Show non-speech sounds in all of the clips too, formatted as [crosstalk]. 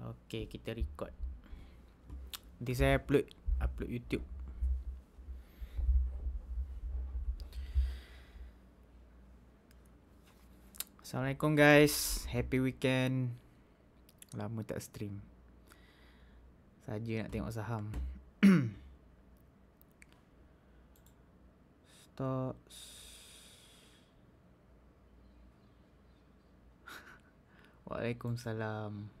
Okay, kita record. Nanti saya upload, upload YouTube. Assalamualaikum guys. Happy weekend. Lama tak stream. Saja nak tengok saham. [coughs] Stop. [laughs] Waalaikumsalam.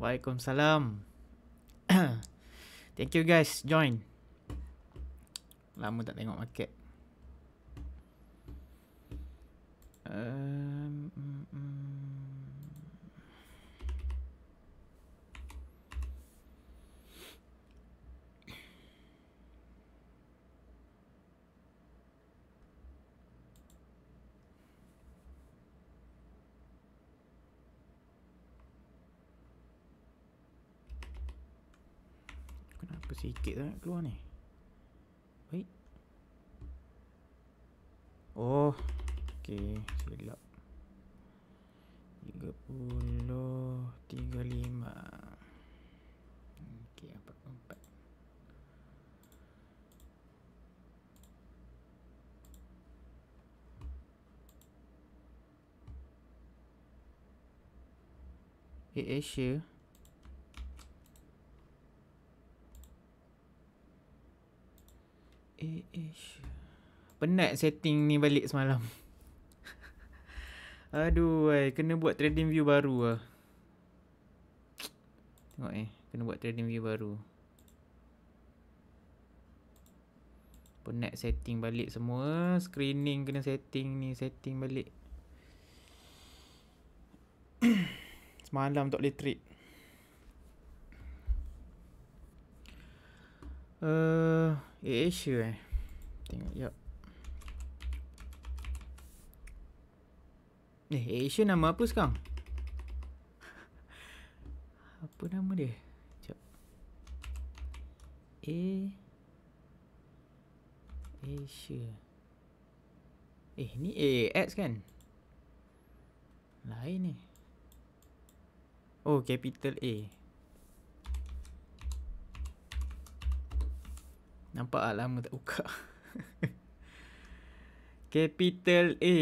Waalaikumsalam. [coughs] Thank you guys join. Lama tak tengok market. Um, sikit tak keluar ni Baik Oh Ok Silap 30 35 apa 44 Eh Asia Eh, Penat setting ni balik semalam. [laughs] Aduh, ay, eh, kena buat trading view baru lah. Tengok eh, kena buat trading view baru. Penat setting balik semua. Screening kena setting ni, setting balik. [coughs] semalam tak boleh trade. Uh, Ixi, velho. Tem aqui, ó. Ixi, na mão, puscão. Apa na mulher. Deixa E... Ixi. Eh, ni eh, X kan? Lain ni. Eh. Oh, capital A. Nampak lah lama tak buka [laughs] Capital A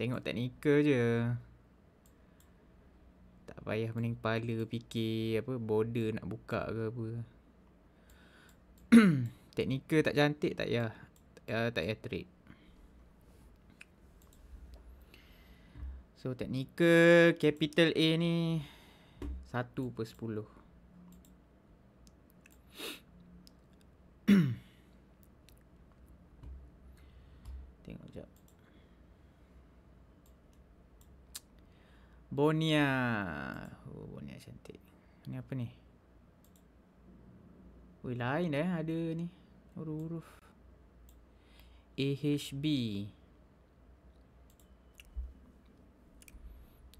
Tengok teknikal je Tak payah mening pala fikir apa border nak buka ke apa [clears throat] Teknikal tak cantik tak payah Tak payah, tak payah trade So technical capital A ni satu per sepuluh. Bonia. Oh, Bonia cantik. Ni apa ni? Ui, lain dah eh, ada ni. Huruf-huruf. AHB.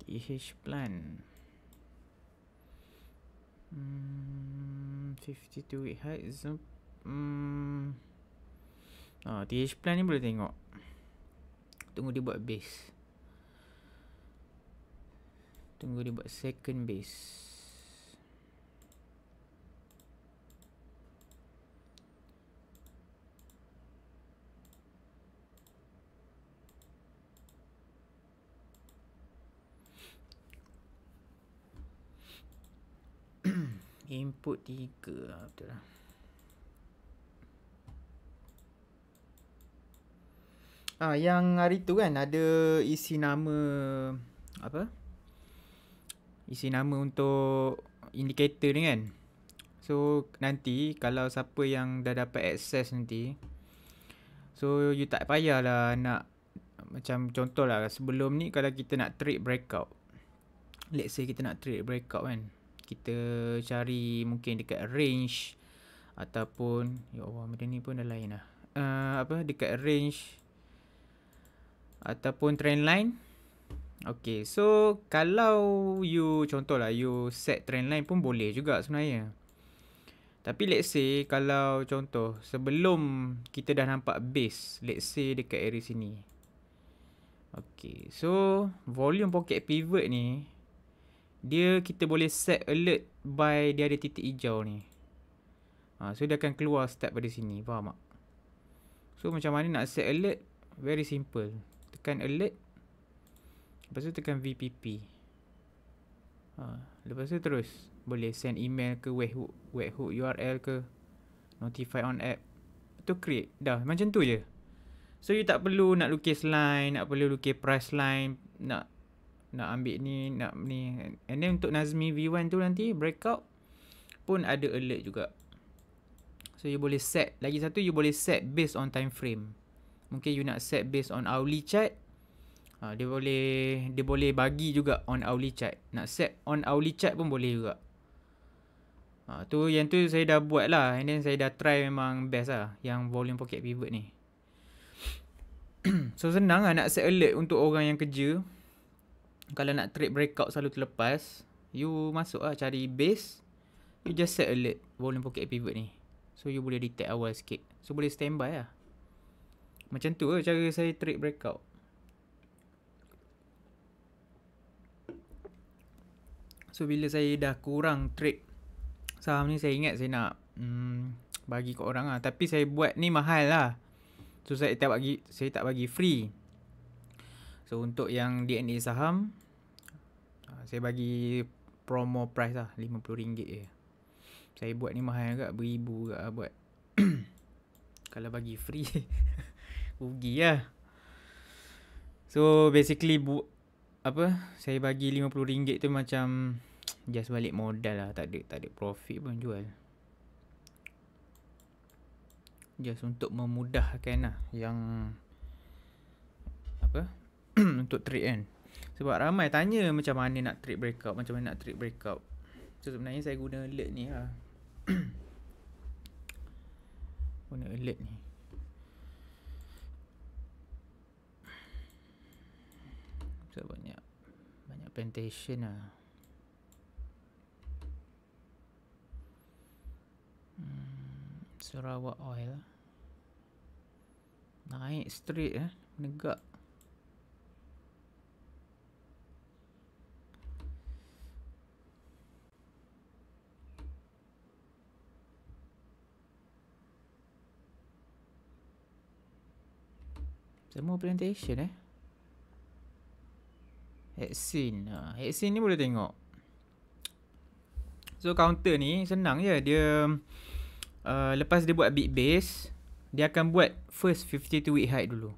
AH plan. Hmm, 52 height zoom. Hmm. Ah, oh, TH plan ni boleh tengok. Tunggu dia buat base. Tunggu dia buat second base. [clears throat] input tiga, lah betul lah ah yang hari tu kan ada isi nama apa isi nama untuk indikator ni kan so nanti kalau siapa yang dah dapat access nanti so you tak payahlah nak macam contoh lah sebelum ni kalau kita nak trade breakout let's say kita nak trade breakout kan kita cari mungkin dekat range ataupun ya Allah benda ni pun dah lain lah uh, apa dekat range ataupun trend line Okay, so kalau you contohlah you set trendline pun boleh juga sebenarnya. Tapi let's say kalau contoh sebelum kita dah nampak base, let's say dekat area sini. Okay, so volume pocket pivot ni, dia kita boleh set alert by dia ada titik hijau ni. Ha, so dia akan keluar step pada sini, faham tak? So macam mana nak set alert? Very simple. Tekan alert. Lepas tu tekan VPP. Ha, lepas tu terus boleh send email ke webhook, webhook URL ke notify on app. Tu create. Dah macam tu je. So you tak perlu nak lukis line, nak perlu lukis price line, nak nak ambil ni, nak ni. And then untuk Nazmi V1 tu nanti breakout pun ada alert juga. So you boleh set. Lagi satu you boleh set based on time frame. Mungkin you nak set based on hourly chart Ha, dia boleh dia boleh bagi juga on hourly chart. Nak set on hourly chart pun boleh juga. Ha, tu yang tu saya dah buat lah. And then saya dah try memang best lah. Yang volume pocket pivot ni. [clears throat] so senang lah nak set alert untuk orang yang kerja. Kalau nak trade breakout selalu terlepas. You masuk lah cari base. You just set alert volume pocket pivot ni. So you boleh detect awal sikit. So boleh standby lah. Macam tu lah cara saya trade breakout. So bila saya dah kurang trade saham ni saya ingat saya nak hmm, bagi kat orang lah. Tapi saya buat ni mahal lah. So saya tak bagi saya tak bagi free. So untuk yang DNA saham ah, saya bagi promo price lah RM50 je. Saya buat ni mahal agak beribu agak lah buat. [coughs] Kalau bagi free [laughs] rugi lah. So basically bu- apa saya bagi RM50 tu macam [tsk] just balik modal lah tak ada tak ada profit pun jual just untuk memudahkan lah yang apa [clears throat] untuk trade kan sebab ramai tanya macam mana nak trade breakout macam mana nak trade breakout so sebenarnya saya guna alert ni lah [clears throat] guna alert ni So banyak banyak plantation lah. Hmm, Sarawak oil. Naik straight eh, menegak. Semua plantation eh. Hexin. Ha, Hexin ni boleh tengok. So counter ni senang je. Dia uh, lepas dia buat big base, dia akan buat first 52 week height dulu.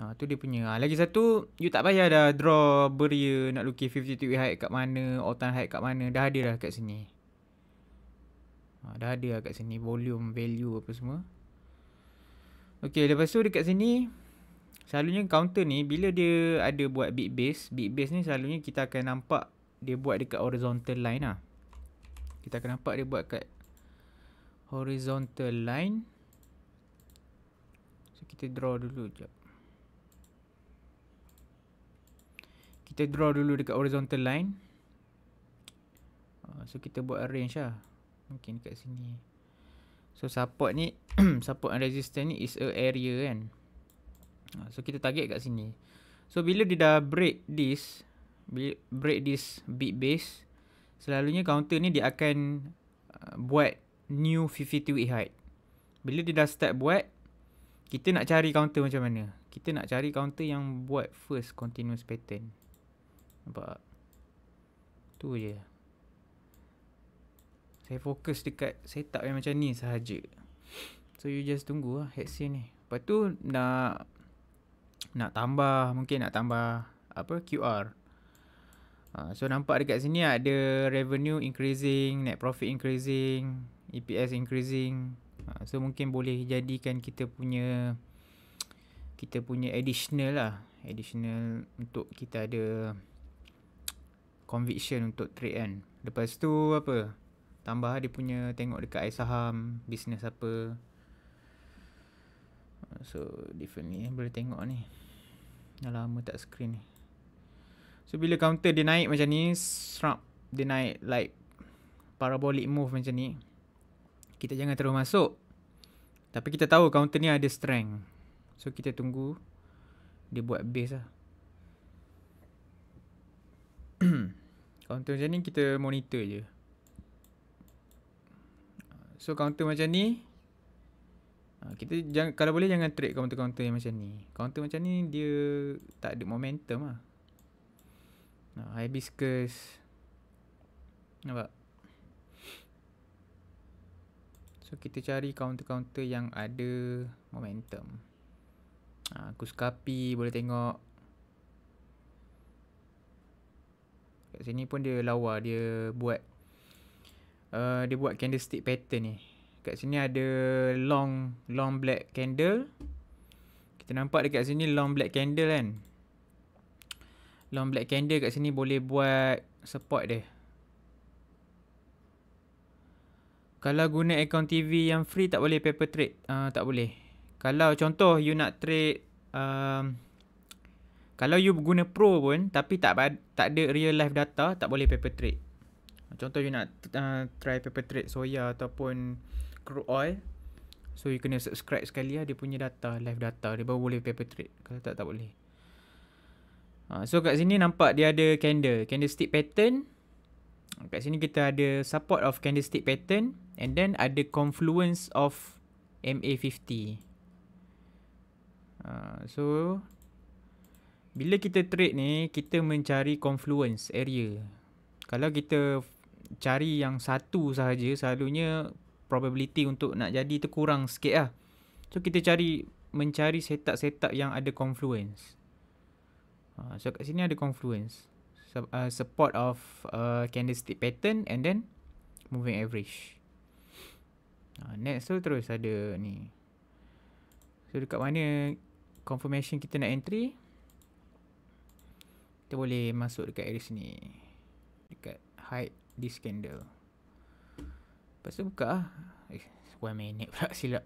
Ha, tu dia punya. Ha, lagi satu, you tak payah dah draw beria nak lukis 52 week height kat mana, all time height kat mana. Dah ada dah kat sini. Ha, dah ada dah kat sini. Volume, value apa semua. Okay, lepas tu dekat sini, selalunya counter ni bila dia ada buat bit base, bit base ni selalunya kita akan nampak dia buat dekat horizontal line lah. Kita akan nampak dia buat kat horizontal line. So kita draw dulu jap. Kita draw dulu dekat horizontal line. Ah, so kita buat arrange lah. Mungkin kat sini. So support ni, [clears throat] support and resistance ni is a area kan. Ah, so kita target kat sini So bila dia dah break this Break this bit base Selalunya counter ni dia akan uh, Buat new 52 week height Bila dia dah start buat Kita nak cari counter macam mana Kita nak cari counter yang buat first continuous pattern Nampak Tu je Saya fokus dekat setup yang macam ni sahaja So you just tunggu lah hexane ni Lepas tu nak nak tambah mungkin nak tambah apa QR. Uh, ah, so nampak dekat sini ada revenue increasing, net profit increasing, EPS increasing. Uh, so mungkin boleh jadikan kita punya kita punya additional lah, additional untuk kita ada conviction untuk trade kan. Lepas tu apa? Tambah dia punya tengok dekat air saham, bisnes apa so different ni eh, boleh tengok ni dah lama tak screen ni so bila counter dia naik macam ni shrub dia naik like parabolic move macam ni kita jangan terus masuk tapi kita tahu counter ni ada strength so kita tunggu dia buat base lah [clears throat] counter macam ni kita monitor je so counter macam ni Ha, kita jangan kalau boleh jangan trade counter-counter yang macam ni. Counter macam ni dia tak ada momentum lah. Nah, ha, hibiscus. Nampak. So kita cari counter-counter yang ada momentum. Ah, ha, kuskapi boleh tengok. Kat sini pun dia lawa, dia buat uh, dia buat candlestick pattern ni. Kat sini ada long long black candle. Kita nampak dekat sini long black candle kan. Long black candle kat sini boleh buat support dia. Kalau guna account TV yang free tak boleh paper trade. Uh, tak boleh. Kalau contoh you nak trade. Um, kalau you guna pro pun tapi tak tak ada real life data tak boleh paper trade. Contoh you nak uh, try paper trade soya ataupun crude oil So you kena subscribe sekali lah Dia punya data Live data Dia baru boleh paper trade Kalau tak tak boleh ha, So kat sini nampak dia ada candle Candlestick pattern Kat sini kita ada support of candlestick pattern And then ada confluence of MA50 ha, So Bila kita trade ni Kita mencari confluence area Kalau kita cari yang satu sahaja Selalunya probability untuk nak jadi tu kurang sikit lah. So kita cari mencari setak-setak yang ada confluence. Ha, so kat sini ada confluence. So, uh, support of uh, candlestick pattern and then moving average. Ha, next tu so terus ada ni. So dekat mana confirmation kita nak entry. Kita boleh masuk dekat area sini. Dekat hide this candle. Lepas tu buka lah. Eh, 1 minit pula [laughs] silap.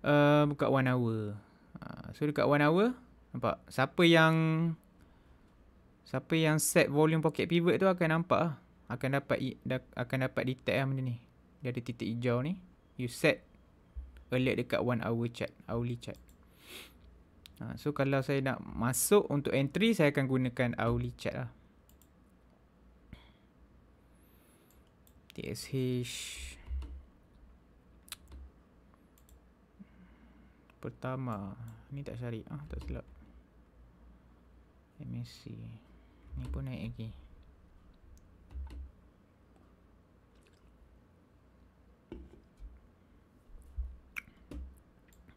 uh, [coughs] buka one hour. Uh, so, dekat one hour. Nampak? Siapa yang... Siapa yang set volume pocket pivot tu akan nampak lah. Akan dapat, da, akan dapat detect lah benda ni. Dia ada titik hijau ni. You set alert dekat one hour chat, Hourly chat, ah, So kalau saya nak masuk untuk entry, saya akan gunakan hourly chat lah. TSH Pertama Ni tak cari Ah tak silap MSC Ni pun naik lagi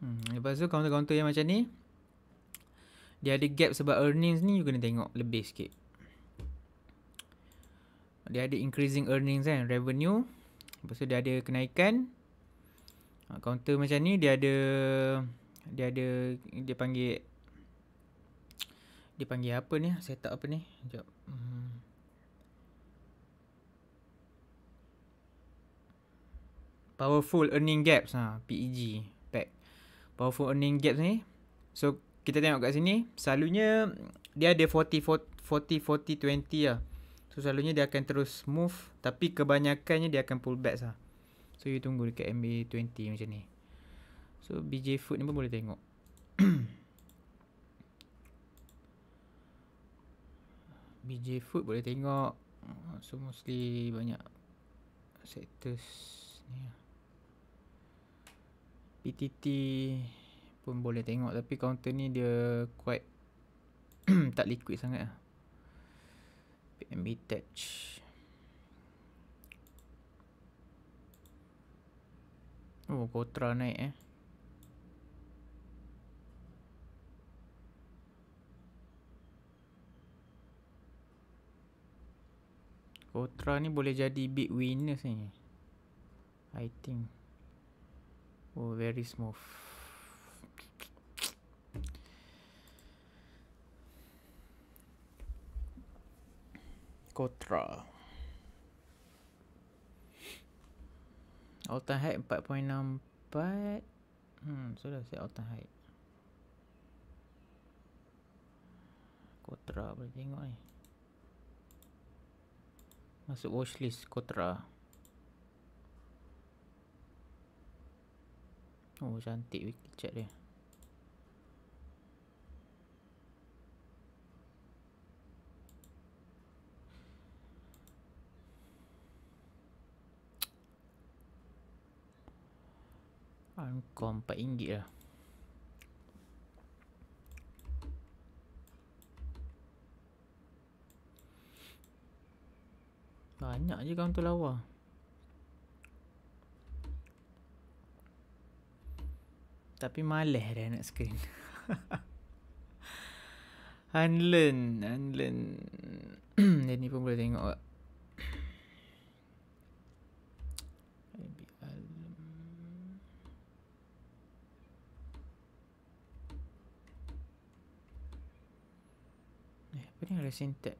Hmm, lepas tu counter-counter yang macam ni Dia ada gap sebab earnings ni You kena tengok lebih sikit dia ada increasing earnings kan revenue lepas tu dia ada kenaikan uh, counter macam ni dia ada dia ada dia panggil dia panggil apa ni setup apa ni jap hmm. powerful earning gaps ha PEG pack e powerful earning gaps ni so kita tengok kat sini selalunya dia ada 40 40 40 20 lah So selalunya dia akan terus move Tapi kebanyakannya dia akan pull back lah So you tunggu dekat MB20 macam ni So BJ Food ni pun boleh tengok [coughs] BJ Food boleh tengok So mostly banyak Sectors ni lah. PTT pun boleh tengok tapi counter ni dia quite [coughs] tak liquid sangat lah. PMB Bitch. Oh, Kotra naik eh. Gotra ni boleh jadi big winner sebenarnya. I think. Oh, very smooth. Kotra. Ultan height 4.64. Hmm, sudah set ultan height. Kotra boleh tengok ni. Masuk watchlist Kotra. Oh, cantik wiki chat dia. Angkor RM4 lah Banyak je kaum tu lawa Tapi malah dah nak screen Unlearn [laughs] [clears throat] Unlearn Dia ni pun boleh tengok resin touch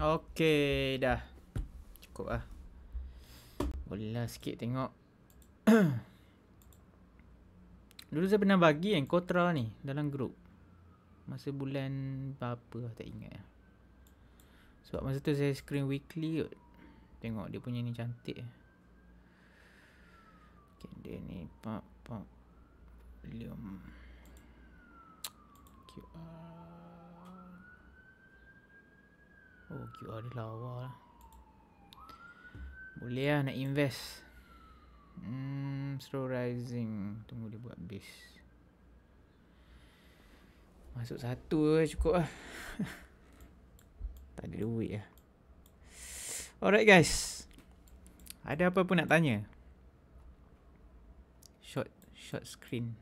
okay, dah Cukup lah Boleh lah sikit tengok [coughs] Dulu saya pernah bagi yang Kotra ni Dalam grup Masa bulan apa lah, tak ingat lah. Sebab masa tu saya screen weekly kot. Tengok dia punya ni cantik. Lah. Okay, dia ni pop pop belum. QR. Oh, QR dia lawa lah. Boleh lah nak invest. Hmm, slow rising. Tunggu dia buat base. Masuk satu cukup lah. [laughs] tak ada duit lah. Alright guys. Ada apa pun nak tanya? Short short screen.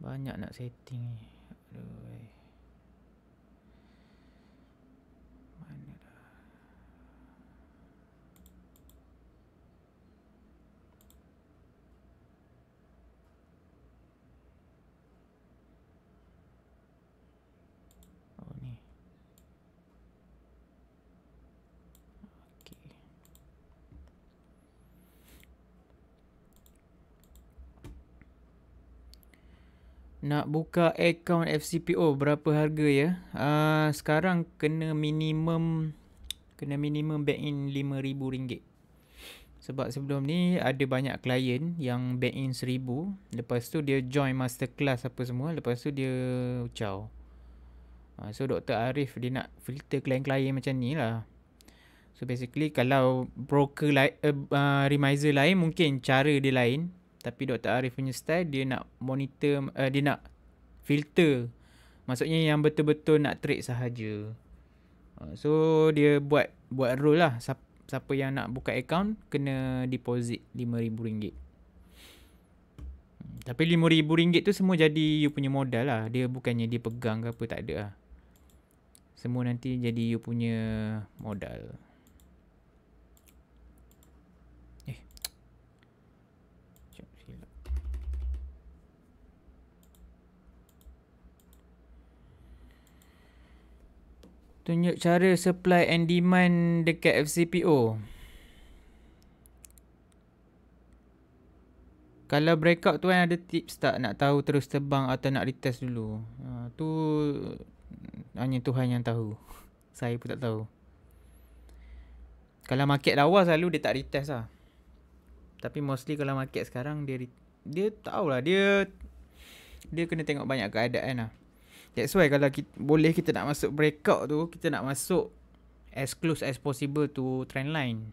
Banyak nak setting ni. Aduh. Nak buka account FCPO berapa harga ya? Uh, sekarang kena minimum kena minimum back in RM5,000. Sebab sebelum ni ada banyak klien yang back in RM1,000. Lepas tu dia join masterclass apa semua. Lepas tu dia ucau. Uh, so Dr. Arif dia nak filter klien-klien macam ni lah. So basically kalau broker lain, uh, eh, uh, ah, remiser lain mungkin cara dia lain. Tapi Dr. Arif punya style dia nak monitor, uh, dia nak filter. Maksudnya yang betul-betul nak trade sahaja. Uh, so dia buat buat rule lah. Siapa, siapa yang nak buka account kena deposit RM5,000. Hmm, tapi RM5,000 tu semua jadi you punya modal lah. Dia bukannya dia pegang ke apa tak ada lah. Semua nanti jadi you punya Modal. Tunjuk cara supply and demand dekat FCPO. Kalau breakout tu kan ada tips tak nak tahu terus tebang atau nak retest dulu? Uh, tu hanya Tuhan yang tahu. [laughs] Saya pun tak tahu. Kalau market lawa selalu dia tak retest lah. Tapi mostly kalau market sekarang dia dia tahu lah dia dia kena tengok banyak keadaan lah. That's why kalau kita, boleh kita nak masuk breakout tu, kita nak masuk as close as possible to trend line.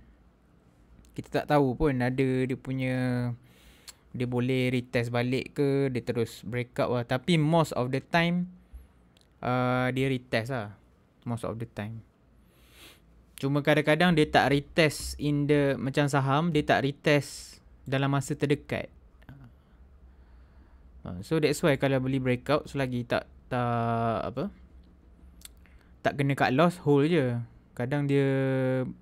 Kita tak tahu pun ada dia punya dia boleh retest balik ke, dia terus breakout lah. Tapi most of the time uh, dia retest lah. Most of the time. Cuma kadang-kadang dia tak retest in the macam saham, dia tak retest dalam masa terdekat. So that's why kalau beli breakout selagi tak tak apa tak kena kat loss hole je kadang dia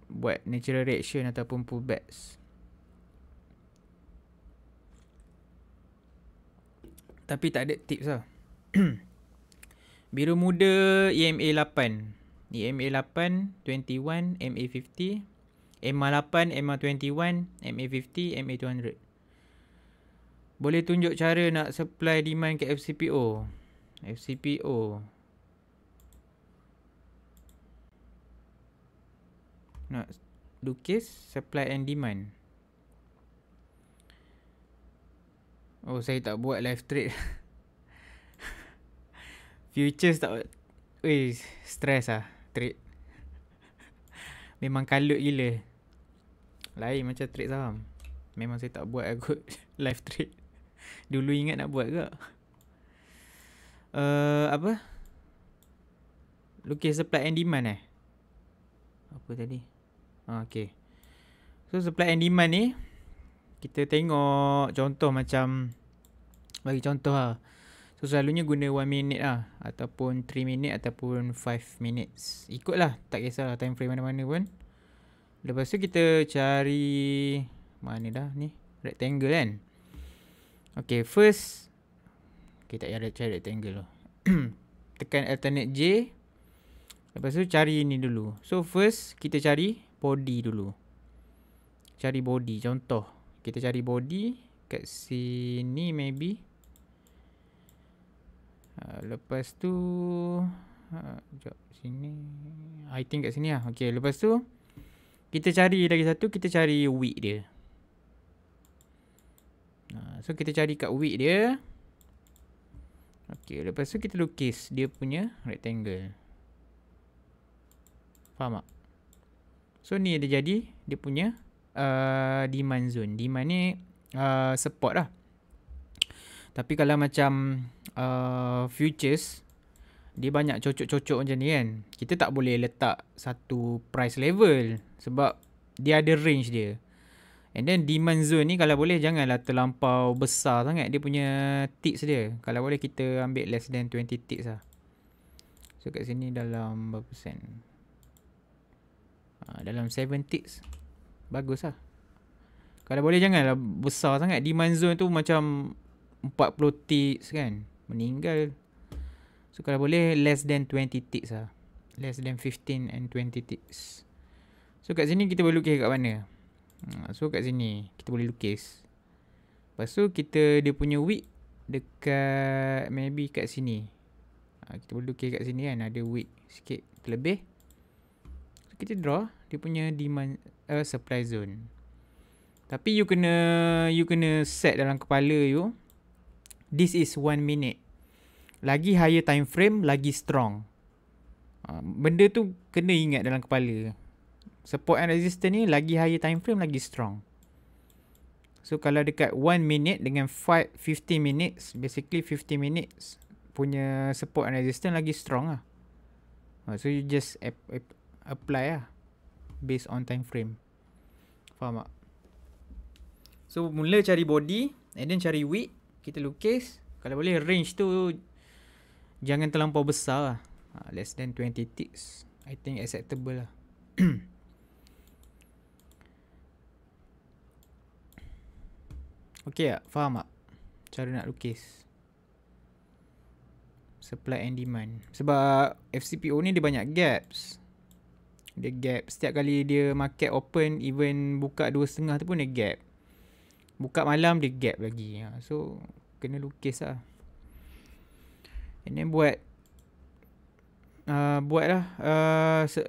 buat natural reaction ataupun pullbacks tapi tak ada tips lah [coughs] biru muda EMA 8 EMA 8 21 MA 50 EMA 8 MA 21 MA 50 MA 200 boleh tunjuk cara nak supply demand ke FCPO. FCPO Not Lukis Supply and demand Oh saya tak buat live trade [laughs] Futures tak Ui Stress lah Trade Memang kalut gila Lain macam trade saham Memang saya tak buat aku lah [laughs] Live trade Dulu ingat nak buat ke uh, apa? Lukis supply and demand eh. Apa tadi? Ha uh, So supply and demand ni kita tengok contoh macam bagi contoh lah. So selalunya guna 1 minute lah ataupun 3 minute, ataupun 5 minutes. Ikut lah tak kisahlah time frame mana-mana pun. Lepas tu kita cari mana dah ni? Rectangle kan? Okay, first Okay, tak payah cari rectangle tu. [clears throat] Tekan alternate J. Lepas tu cari ni dulu. So, first kita cari body dulu. Cari body. Contoh. Kita cari body. Kat sini maybe. Uh, lepas tu. Uh, jap sini. I think kat sini lah. Okay. Lepas tu. Kita cari lagi satu. Kita cari width dia. Uh, so, kita cari kat width dia. Okey, lepas tu kita lukis dia punya rectangle. Faham tak? So, ni dia jadi dia punya uh, demand zone. Demand ni uh, support lah. Tapi kalau macam uh, futures, dia banyak cocok-cocok macam ni kan. Kita tak boleh letak satu price level sebab dia ada range dia. And then demand zone ni kalau boleh janganlah terlampau besar sangat dia punya ticks dia. Kalau boleh kita ambil less than 20 ticks lah. So kat sini dalam berapa persen? Ha, ah, dalam 7 ticks. Bagus lah. Kalau boleh janganlah besar sangat. Demand zone tu macam 40 ticks kan. Meninggal. So kalau boleh less than 20 ticks lah. Less than 15 and 20 ticks. So kat sini kita boleh lukis kat mana? Hmm, so kat sini kita boleh lukis. Lepas tu kita dia punya width dekat maybe kat sini. Ah, kita boleh lukis kat sini kan ada width sikit terlebih. So, kita draw dia punya demand uh, supply zone. Tapi you kena you kena set dalam kepala you. This is one minute. Lagi higher time frame, lagi strong. Ah, benda tu kena ingat dalam kepala support and resistance ni lagi higher time frame lagi strong. So kalau dekat 1 minute dengan 5 15 minutes, basically 50 minutes punya support and resistance lagi strong ah. So you just apply lah based on time frame. Faham tak? So mula cari body and then cari width kita lukis. Kalau boleh range tu jangan terlampau besar lah. Ha, less than 20 ticks. I think acceptable lah. [clears throat] Okey tak? Faham tak? Cara nak lukis Supply and demand Sebab FCPO ni dia banyak gaps Dia gap Setiap kali dia market open Even buka 2.5 tu pun dia gap Buka malam dia gap lagi ha, So Kena lukis lah And then buat uh, ah, Buat lah uh, ah,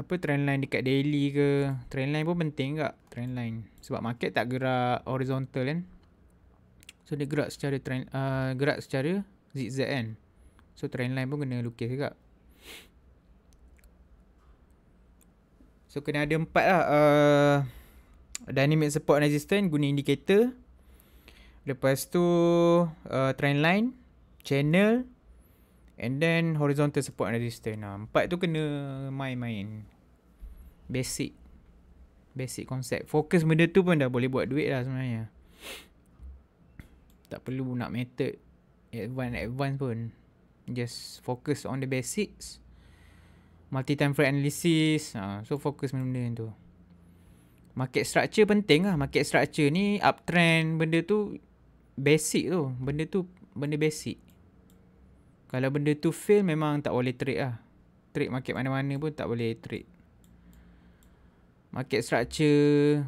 Apa trendline dekat daily ke Trendline pun penting tak trend line sebab market tak gerak horizontal kan so dia gerak secara trend uh, gerak secara zigzag kan so trend line pun kena lukis juga so kena ada empat lah uh, dynamic support and resistance guna indicator lepas tu uh, trend line channel and then horizontal support and resistance lah. empat tu kena main-main basic basic konsep, fokus benda tu pun dah boleh buat duit lah sebenarnya tak perlu nak method advance advance pun just focus on the basics multi time frame analysis ha, so fokus benda-benda yang tu market structure penting lah market structure ni uptrend benda tu basic tu benda tu benda basic kalau benda tu fail memang tak boleh trade lah trade market mana-mana pun tak boleh trade market structure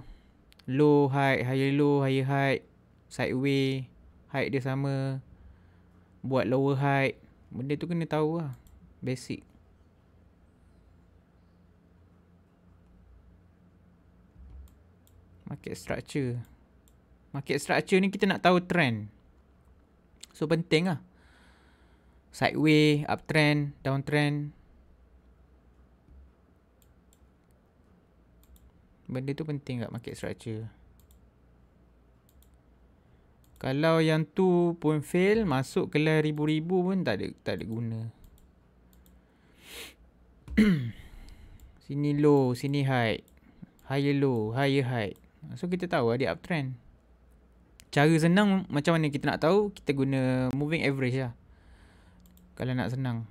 low high higher low higher high sideway height dia sama buat lower height benda tu kena tahu lah basic market structure market structure ni kita nak tahu trend so penting lah sideway uptrend downtrend benda tu penting kat market structure. Kalau yang tu pun fail, masuk ke lah ribu-ribu pun tak ada, tak ada guna. [coughs] sini low, sini high. Higher low, higher high. So kita tahu ada uptrend. Cara senang macam mana kita nak tahu, kita guna moving average lah. Kalau nak senang.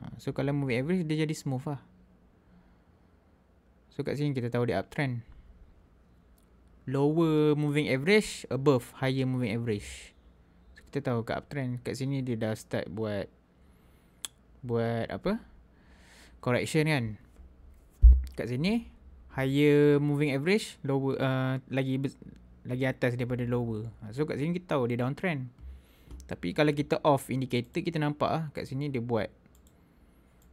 Ha, so kalau moving average, dia jadi smooth lah. So kat sini kita tahu dia uptrend. Lower moving average above higher moving average. So kita tahu kat uptrend. Kat sini dia dah start buat buat apa? Correction kan. Kat sini higher moving average lower uh, lagi lagi atas daripada lower. So kat sini kita tahu dia downtrend. Tapi kalau kita off indicator kita nampak ah kat sini dia buat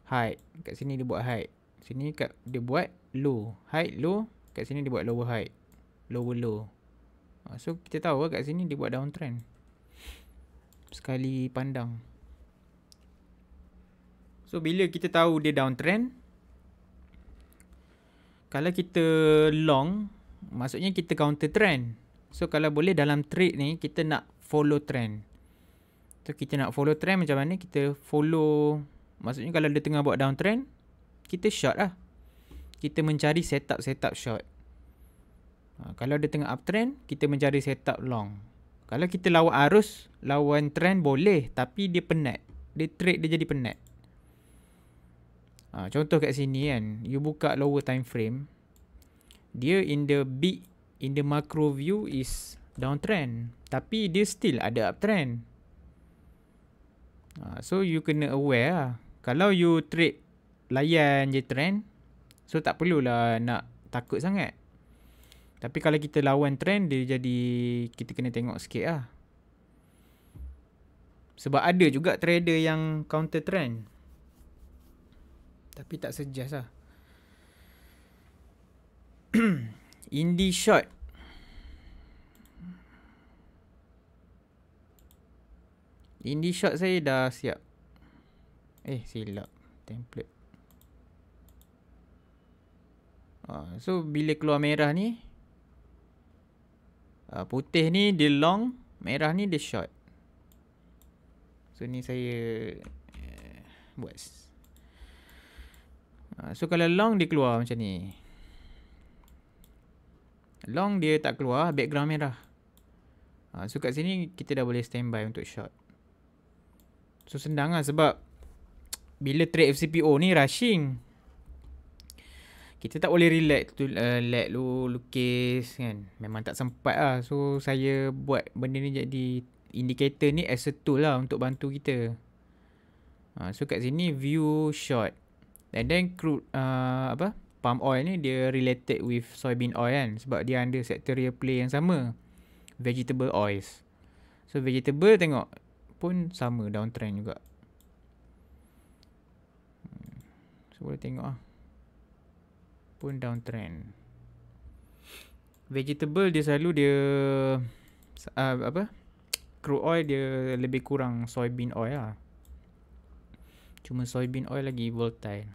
high. Kat sini dia buat high. Sini kat dia buat low. High low. Kat sini dia buat lower high. Lower low. Ah, so kita tahu lah kat sini dia buat downtrend. Sekali pandang. So bila kita tahu dia downtrend. Kalau kita long. Maksudnya kita counter trend. So kalau boleh dalam trade ni kita nak follow trend. So kita nak follow trend macam mana kita follow. Maksudnya kalau dia tengah buat downtrend kita short lah. Kita mencari setup-setup short. Ha, kalau dia tengah uptrend, kita mencari setup long. Kalau kita lawan arus, lawan trend boleh. Tapi dia penat. Dia trade dia jadi penat. Ha, contoh kat sini kan. You buka lower time frame. Dia in the big, in the macro view is downtrend. Tapi dia still ada uptrend. Ha, so you kena aware lah. Kalau you trade layan je trend so tak perlulah nak takut sangat tapi kalau kita lawan trend dia jadi kita kena tengok sikit lah sebab ada juga trader yang counter trend tapi tak suggest lah [clears throat] indie shot Indie shot saya dah siap. Eh, silap. Template. Ha, so bila keluar merah ni uh, Putih ni dia long Merah ni dia short So ni saya uh, Buat uh, So kalau long dia keluar macam ni Long dia tak keluar background merah uh, So kat sini kita dah boleh standby untuk short So senang lah sebab Bila trade FCPO ni rushing kita tak boleh relax tu uh, relax lu lukis kan memang tak sempat lah so saya buat benda ni jadi indicator ni as a tool lah untuk bantu kita uh, so kat sini view shot and then crude uh, apa palm oil ni dia related with soybean oil kan sebab dia under sectorial play yang sama vegetable oils so vegetable tengok pun sama downtrend juga hmm, so boleh tengok lah pun downtrend. Vegetable dia selalu dia uh, apa? Crude oil dia lebih kurang soybean oil lah. Cuma soybean oil lagi volatile.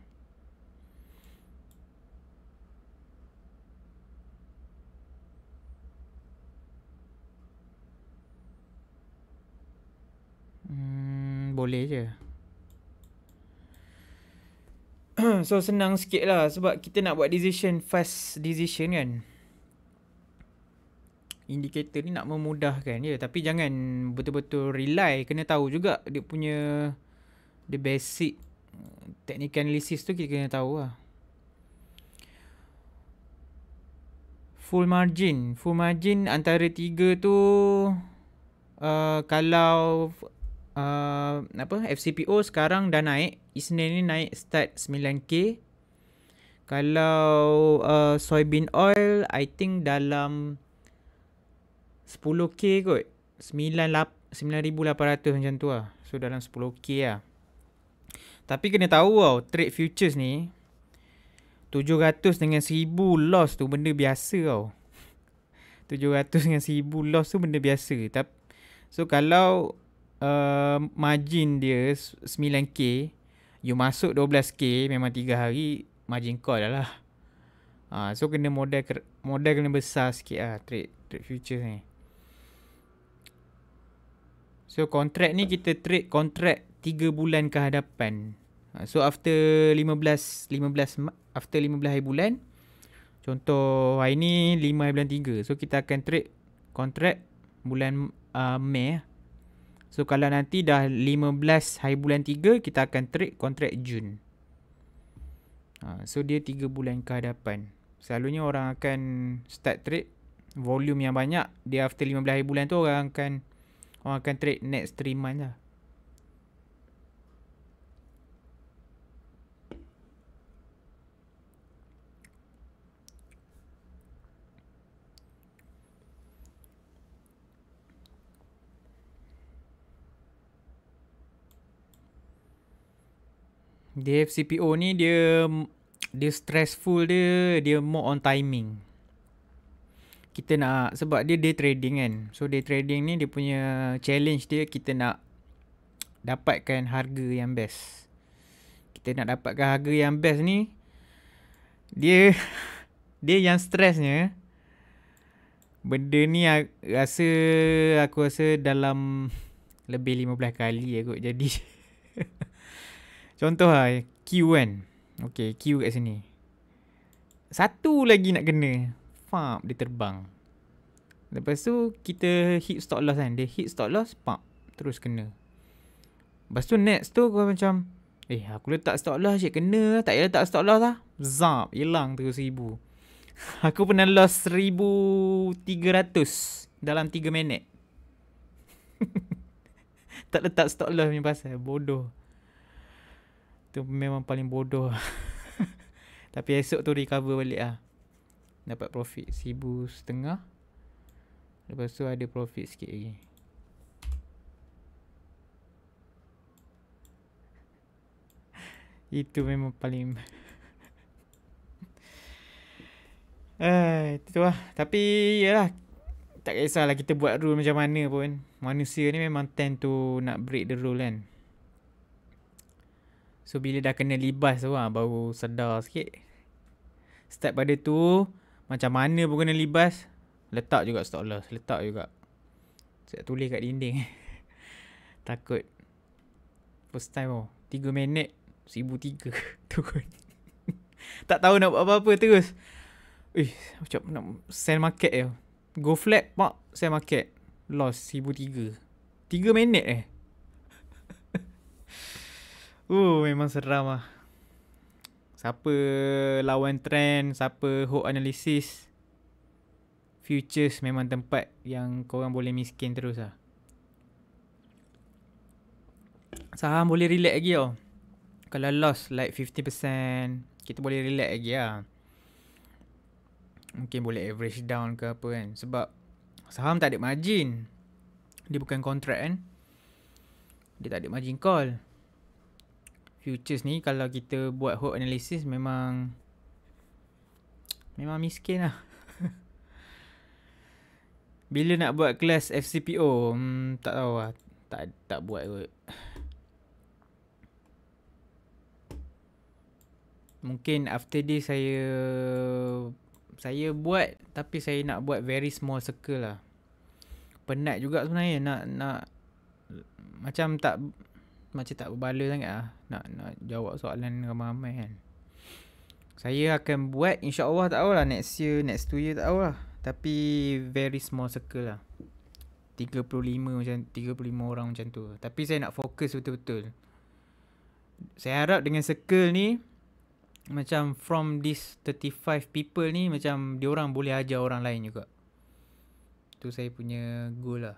Hmm, boleh je. [clears throat] so senang sikit lah sebab kita nak buat decision fast decision kan Indikator ni nak memudahkan ya tapi jangan betul-betul rely kena tahu juga dia punya the basic technical analysis tu kita kena tahu lah full margin full margin antara tiga tu uh, kalau Uh, apa FCPO sekarang dah naik Isnin ni naik start 9k kalau uh, soybean oil I think dalam 10k kot 9 9800 macam tu lah so dalam 10k lah tapi kena tahu tau trade futures ni 700 dengan 1000 loss tu benda biasa tau 700 [laughs] dengan 1000 loss tu benda biasa tapi So kalau Uh, margin dia 9k you masuk 12k memang tiga hari margin call dah lah ha, so kena model model kena besar sikit lah trade, trade future ni so kontrak ni kita trade kontrak 3 bulan ke hadapan ha, so after 15 15 after 15 hari bulan contoh hari ni 5 hari bulan 3 so kita akan trade kontrak bulan uh, Mei lah. So kalau nanti dah 15 hari bulan 3 kita akan trade kontrak Jun. Ha, so dia 3 bulan ke hadapan. Selalunya orang akan start trade volume yang banyak dia after 15 hari bulan tu orang akan orang akan trade next 3 month lah. DFCPO ni dia dia stressful dia dia more on timing. Kita nak sebab dia day trading kan. So day trading ni dia punya challenge dia kita nak dapatkan harga yang best. Kita nak dapatkan harga yang best ni dia [laughs] dia yang stressnya benda ni aku rasa aku rasa dalam lebih 15 kali aku jadi [laughs] Contoh lah Q kan Okay Q kat sini Satu lagi nak kena Fap dia terbang Lepas tu kita hit stop loss kan Dia hit stop loss Pap Terus kena Lepas tu next tu kau macam Eh aku letak stop loss je kena lah. Tak payah letak stop loss lah Zap Hilang terus ribu. [laughs] Aku pernah loss seribu Tiga ratus Dalam tiga minit [laughs] Tak letak stop loss punya pasal Bodoh tu memang paling bodoh [laughs] tapi esok tu recover balik lah dapat profit sibu setengah lepas tu ada profit sikit lagi [laughs] itu memang paling [laughs] Eh, itu lah. Tapi yalah. Tak kisahlah kita buat rule macam mana pun. Manusia ni memang tend to nak break the rule kan. So bila dah kena libas tu lah baru sedar sikit Step pada tu macam mana pun kena libas Letak juga stock loss, letak juga Saya tulis kat dinding [laughs] Takut First time oh, 3 minit 1003 [laughs] turun [laughs] Tak tahu nak buat apa-apa terus Ui, macam nak sell market je Go flat, pak, sell market Loss 1003 3 minit eh Uh, memang seram lah. Siapa lawan trend, siapa hook analisis Futures memang tempat yang korang boleh miskin terus lah. Saham boleh relax lagi tau. Kalau loss like 50%, kita boleh relax lagi lah. Mungkin boleh average down ke apa kan. Sebab saham tak ada margin. Dia bukan kontrak kan. Dia tak ada margin call futures ni kalau kita buat hot analysis memang memang miskin lah. [laughs] Bila nak buat kelas FCPO? Hmm, tak tahu lah. Tak, tak buat kot. Mungkin after this saya saya buat tapi saya nak buat very small circle lah. Penat juga sebenarnya nak nak macam tak macam tak berbaloi sangat lah nak, nak jawab soalan ramai-ramai kan Saya akan buat insya Allah tak tahulah next year, next two year tak tahulah Tapi very small circle lah 35 macam 35 orang macam tu Tapi saya nak fokus betul-betul Saya harap dengan circle ni Macam from this 35 people ni Macam diorang boleh ajar orang lain juga Tu saya punya goal lah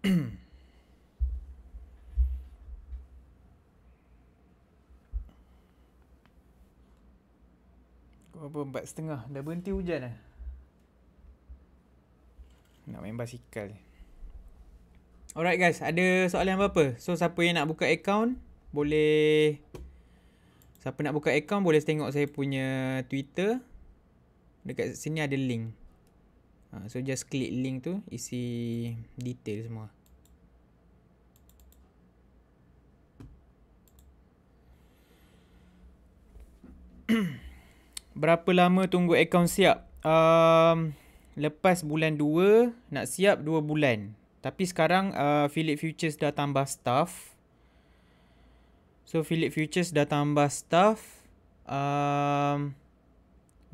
Apa empat setengah Dah berhenti hujan lah Nak main basikal Alright guys Ada soalan apa-apa So siapa yang nak buka account Boleh Siapa nak buka account Boleh tengok saya punya Twitter Dekat sini ada link Ha, so just click link tu isi detail semua. [clears throat] Berapa lama tunggu akaun siap? Um, lepas bulan 2 nak siap 2 bulan. Tapi sekarang uh, Philip Futures dah tambah staff. So Philip Futures dah tambah staff. Um,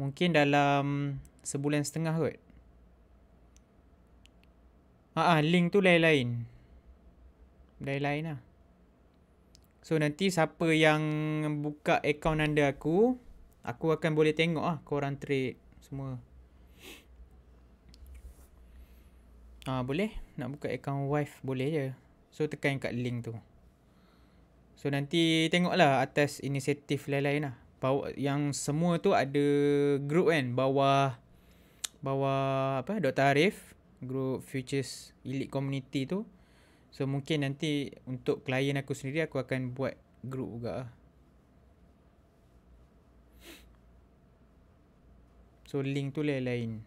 mungkin dalam sebulan setengah kot. Ah, uh link tu lain-lain. Lain-lain lah. So nanti siapa yang buka akaun anda aku, aku akan boleh tengok ah korang trade semua. Ah boleh nak buka akaun wife boleh je. So tekan kat link tu. So nanti tengoklah atas inisiatif lain-lain lah. Bawa, yang semua tu ada group kan bawah bawah apa Dr. Arif group futures elite community tu so mungkin nanti untuk klien aku sendiri aku akan buat group juga so link tu lain-lain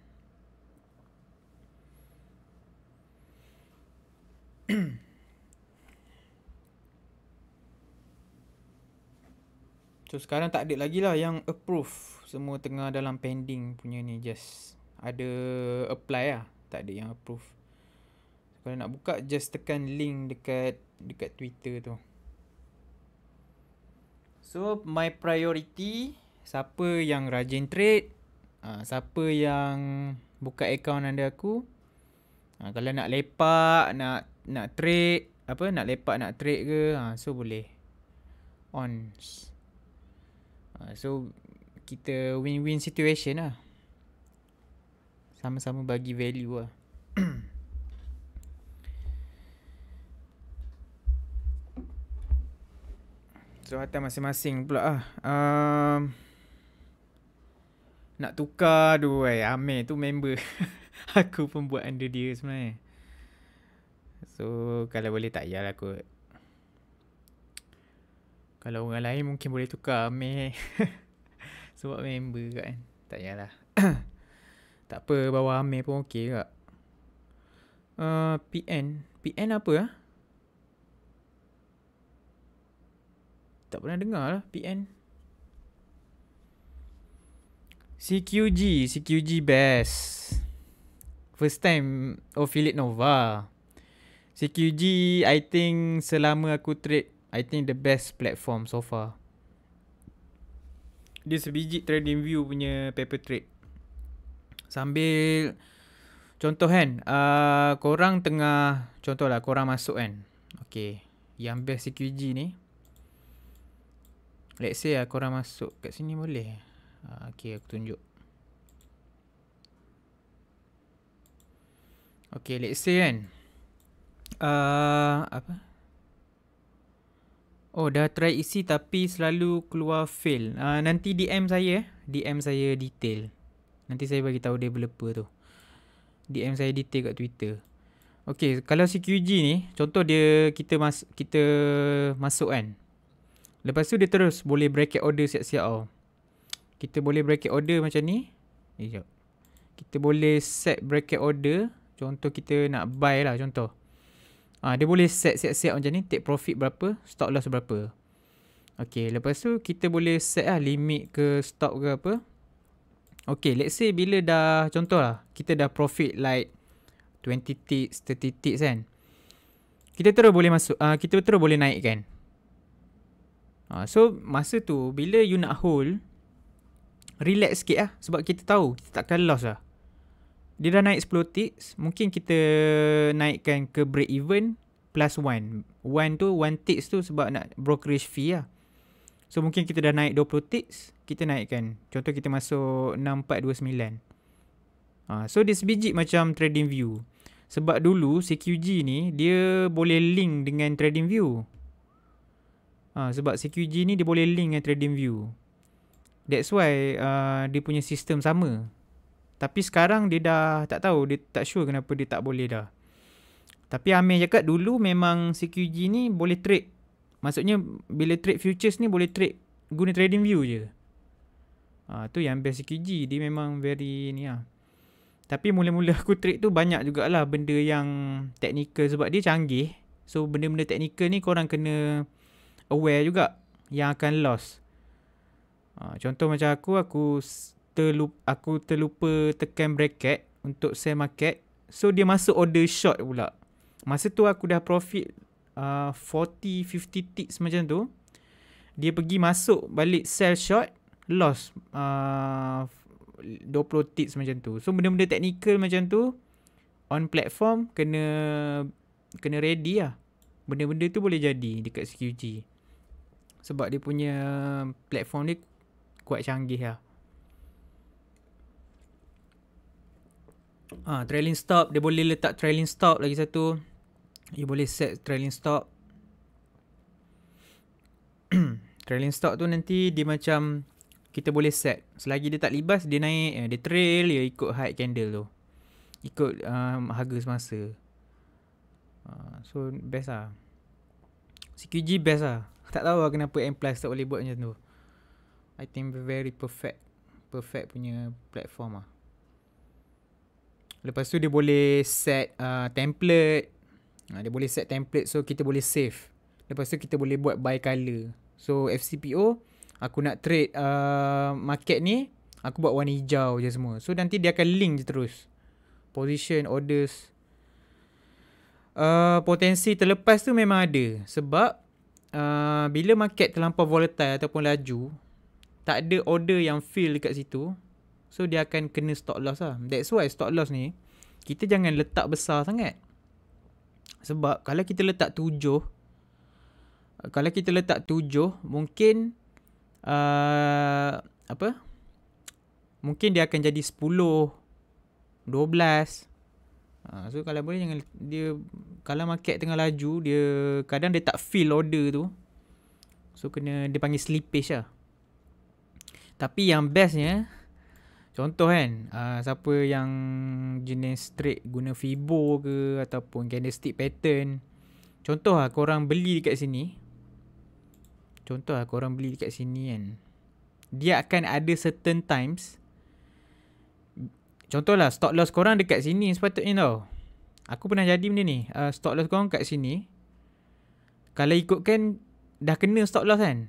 [clears throat] So sekarang tak ada lagi lah yang approve. Semua tengah dalam pending punya ni. Just ada apply lah tak ada yang approve kalau nak buka just tekan link dekat dekat Twitter tu so my priority siapa yang rajin trade ha, siapa yang buka account anda aku ha, kalau nak lepak nak nak trade apa nak lepak nak trade ke ha, so boleh ons ha, so kita win-win situation lah sama-sama bagi value lah So [coughs] atas masing-masing pula lah um, Nak tukar tu eh Amir tu member [laughs] Aku pun buat under dia sebenarnya So kalau boleh tak payahlah kot Kalau orang lain mungkin boleh tukar Amir [laughs] Sebab member kat kan Tak payahlah [coughs] Tak apa, bawa Amir pun okey juga. Uh, PN. PN apa lah? Tak pernah dengar lah PN. CQG. CQG best. First time affiliate Nova. CQG, I think selama aku trade, I think the best platform so far. Dia sebiji trading view punya paper trade. Sambil Contoh kan uh, Korang tengah contoh lah. korang masuk kan Okay Yang best CQG ni Let's say lah korang masuk kat sini boleh uh, ah, Okay aku tunjuk Okay let's say kan uh, Apa Oh dah try isi tapi selalu keluar fail uh, Nanti DM saya DM saya detail Nanti saya bagi tahu developer tu. DM saya detail kat Twitter. Okay, kalau si QG ni, contoh dia kita mas kita masuk kan. Lepas tu dia terus boleh bracket order siap-siap tau. Kita boleh bracket order macam ni. Eh, jap. Kita boleh set bracket order. Contoh kita nak buy lah contoh. Ah ha, dia boleh set siap-siap macam ni. Take profit berapa, stop loss berapa. Okay, lepas tu kita boleh set lah limit ke stop ke apa. Okay, let's say bila dah, contoh lah kita dah profit like 20 ticks, 30 ticks kan. Kita terus boleh masuk, uh, kita terus boleh naik kan. Uh, so, masa tu, bila you nak hold, relax sikit lah. Sebab kita tahu, kita takkan loss lah. Dia dah naik 10 ticks, mungkin kita naikkan ke break even plus 1. 1 tu, 1 ticks tu sebab nak brokerage fee lah. So mungkin kita dah naik 20 ticks Kita naikkan Contoh kita masuk 6429 ha, So dia sebijik macam trading view Sebab dulu CQG ni Dia boleh link dengan trading view ha, Sebab CQG ni dia boleh link dengan trading view That's why uh, dia punya sistem sama Tapi sekarang dia dah tak tahu Dia tak sure kenapa dia tak boleh dah tapi Amir cakap dulu memang CQG ni boleh trade Maksudnya bila trade futures ni boleh trade guna trading view je. Ha, tu yang best CQG. Dia memang very ni lah. Tapi mula-mula aku trade tu banyak jugalah benda yang teknikal sebab dia canggih. So benda-benda teknikal ni korang kena aware juga yang akan loss. Ha, contoh macam aku, aku terlupa, aku terlupa tekan bracket untuk sell market. So dia masuk order short pula. Masa tu aku dah profit 40-50 uh, ticks macam tu Dia pergi masuk balik sell short Loss uh, 20 ticks macam tu So benda-benda technical macam tu On platform kena Kena ready lah Benda-benda tu boleh jadi dekat SQG Sebab dia punya platform ni Kuat canggih lah Ha, trailing stop Dia boleh letak trailing stop lagi satu you boleh set trailing stop [clears throat] trailing stop tu nanti dia macam kita boleh set selagi dia tak libas dia naik eh, dia trail dia ikut high candle tu ikut um, harga semasa uh, so best lah CQG best lah [laughs] tak tahu lah kenapa M Plus tak boleh buat macam tu I think very perfect perfect punya platform lah Lepas tu dia boleh set uh, template Ha, dia boleh set template so kita boleh save. Lepas tu kita boleh buat buy color. So FCPO aku nak trade uh, market ni aku buat warna hijau je semua. So nanti dia akan link je terus. Position, orders. Uh, potensi terlepas tu memang ada. Sebab uh, bila market terlampau volatile ataupun laju tak ada order yang fill dekat situ. So dia akan kena stop loss lah. That's why stop loss ni kita jangan letak besar sangat. Sebab kalau kita letak tujuh eh, Kalau kita letak tujuh Mungkin uh, Apa Mungkin dia akan jadi sepuluh Dua belas ha, So kalau boleh jangan Dia Kalau market tengah laju Dia Kadang dia tak feel order tu So kena Dia panggil slippage lah Tapi yang bestnya Contoh kan uh, Siapa yang jenis straight guna Fibo ke Ataupun candlestick pattern Contoh lah korang beli dekat sini Contoh lah korang beli dekat sini kan Dia akan ada certain times Contoh lah, stock loss korang dekat sini sepatutnya tau Aku pernah jadi benda ni uh, ah, Stock loss korang kat sini Kalau ikutkan Dah kena stock loss kan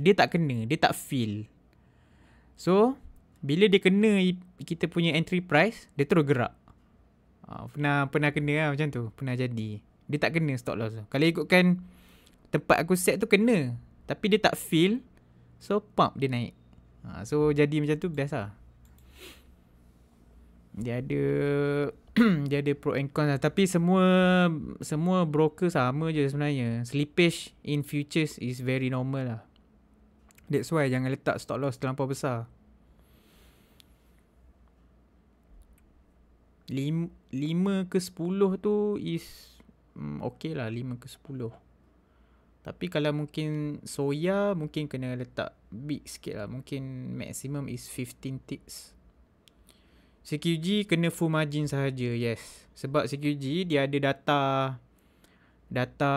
Dia tak kena Dia tak feel So bila dia kena kita punya entry price, dia terus gerak. Ha, pernah pernah kena lah macam tu. Pernah jadi. Dia tak kena stop loss tu. Kalau ikutkan tempat aku set tu kena. Tapi dia tak feel. So, pump dia naik. Ha, so, jadi macam tu biasa. Lah. Dia ada... [clears throat] dia ada pro and cons lah. Tapi semua semua broker sama je sebenarnya. Slippage in futures is very normal lah. That's why jangan letak stop loss terlampau besar. Lima ke sepuluh tu is mm, okay lah lima ke sepuluh. Tapi kalau mungkin soya mungkin kena letak big sikit lah. Mungkin maximum is 15 ticks. CQG kena full margin sahaja, yes. Sebab CQG dia ada data data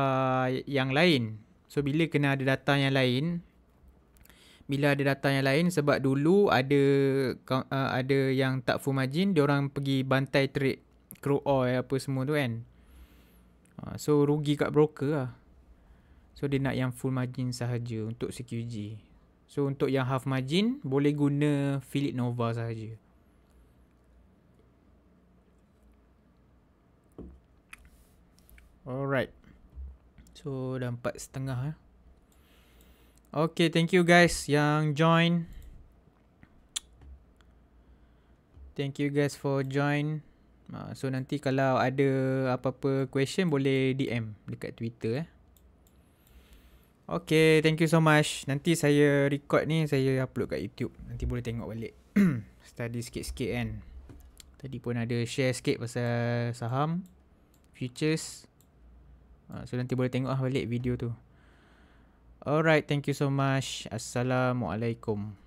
yang lain. So bila kena ada data yang lain, bila ada data yang lain sebab dulu ada uh, ada yang tak full margin dia orang pergi bantai trade crude oil apa semua tu kan uh, so rugi kat broker lah so dia nak yang full margin sahaja untuk CQG so untuk yang half margin boleh guna Philip Nova sahaja alright so dah 4.30 lah eh. Okay, thank you guys yang join. Thank you guys for join. Uh, so nanti kalau ada apa-apa question boleh DM dekat Twitter eh. Okay, thank you so much. Nanti saya record ni saya upload kat YouTube. Nanti boleh tengok balik. [clears throat] Study sikit-sikit kan. Tadi pun ada share sikit pasal saham. Futures. Uh, so nanti boleh tengok lah balik video tu. Alright, thank you so much. Assalamualaikum.